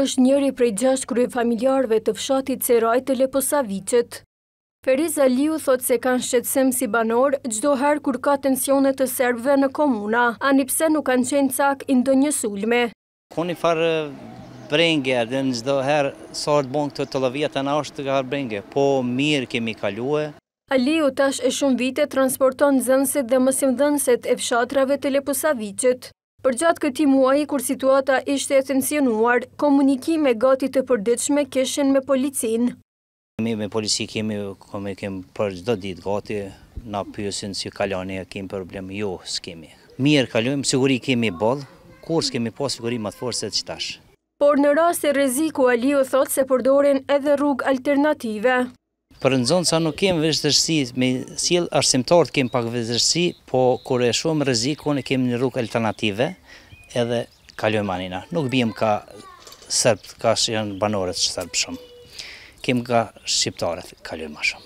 është njëri prej gjasht krye familjarve të fshatit Seraj të Leposavicet. Feriz Aliu thot se kanë shqetsim si banor gjdoher kur ka tensionet të serbve në komuna, anipse nuk kanë qenë cak i një sulme. Koni farë brengje, dhe në gjdoher sartë bongë të të lëvjetën ashtë të garë brengje, po mirë kemi kaluë. Aliu tash e shumë vite transporton zënset dhe mësim dhënset e fshatrave të Leposavicet. Për gjatë këti muaj, kur situata ishte e tensionuar, e gati të përdyqme kishen me policin. Mi me polici kemi kemi për gjithë ditë gati, na pysin si kalani e kemi problem, jo s'kemi. Mirë kalujem, siguri kemi bodhë, kur s'kemi po siguri më të forë se të Por në rrasë e reziku, Alio thotë se përdorin edhe rrug alternative për në zonë sa nuk kemë vështërsi, me silë arsimtarët kemë pak vështërsi, po kërë e shumë rëzikon e kemë një rrugë alternative edhe kalujmë anina. Nuk bimë ka sërbët, ka shë janë banorët që sërbë shumë. Kemë ka shqiptarët kalujmë ma shumë.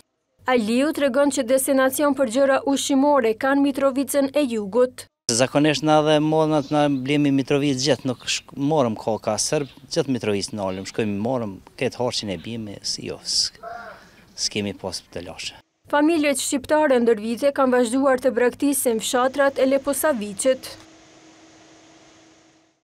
Aliu të regon që destinacion për gjëra ushimore kanë Mitrovicën e jugut. Zakonisht në dhe modnat në blimi Mitrovicë gjithë, nuk morëm ka ka sërbë, gjithë Mitrovicë në alëm, shkojmë morëm, këtë harqin e bimi, si jo, s'kemi pas për të lashe. Familjet shqiptare ndër kanë vazhduar të braktisin fshatrat e leposavicit.